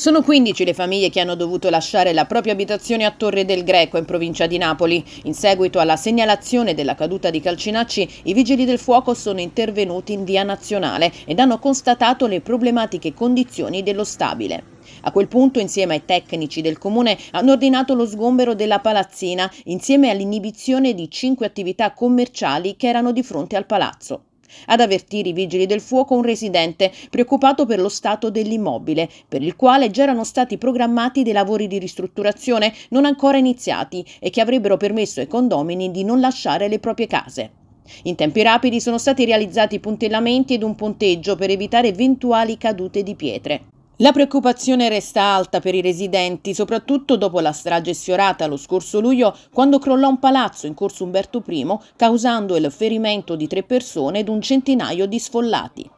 Sono 15 le famiglie che hanno dovuto lasciare la propria abitazione a Torre del Greco, in provincia di Napoli. In seguito alla segnalazione della caduta di Calcinacci, i vigili del fuoco sono intervenuti in via nazionale ed hanno constatato le problematiche condizioni dello stabile. A quel punto, insieme ai tecnici del comune, hanno ordinato lo sgombero della palazzina, insieme all'inibizione di cinque attività commerciali che erano di fronte al palazzo. Ad avvertire i vigili del fuoco un residente preoccupato per lo stato dell'immobile, per il quale già erano stati programmati dei lavori di ristrutturazione non ancora iniziati e che avrebbero permesso ai condomini di non lasciare le proprie case. In tempi rapidi sono stati realizzati puntellamenti ed un ponteggio per evitare eventuali cadute di pietre. La preoccupazione resta alta per i residenti, soprattutto dopo la strage sfiorata lo scorso luglio, quando crollò un palazzo in corso Umberto I, causando il ferimento di tre persone ed un centinaio di sfollati.